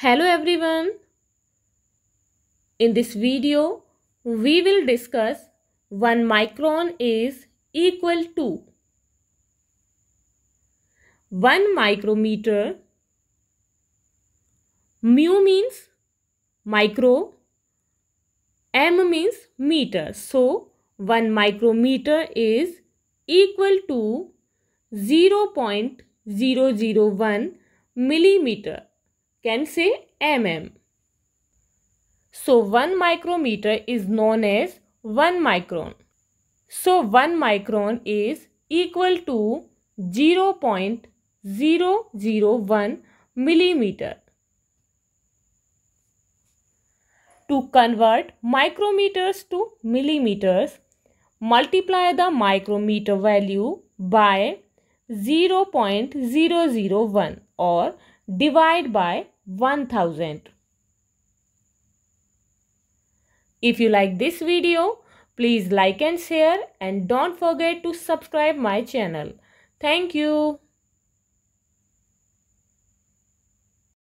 Hello everyone. In this video, we will discuss 1 micron is equal to 1 micrometer. Mu means micro, m means meter. So, 1 micrometer is equal to 0.001 millimeter can say mm. So 1 micrometer is known as 1 micron. So 1 micron is equal to 0 0.001 millimeter. To convert micrometers to millimeters, multiply the micrometer value by 0.001 or divide by 1000. If you like this video, please like and share and don't forget to subscribe my channel. Thank you.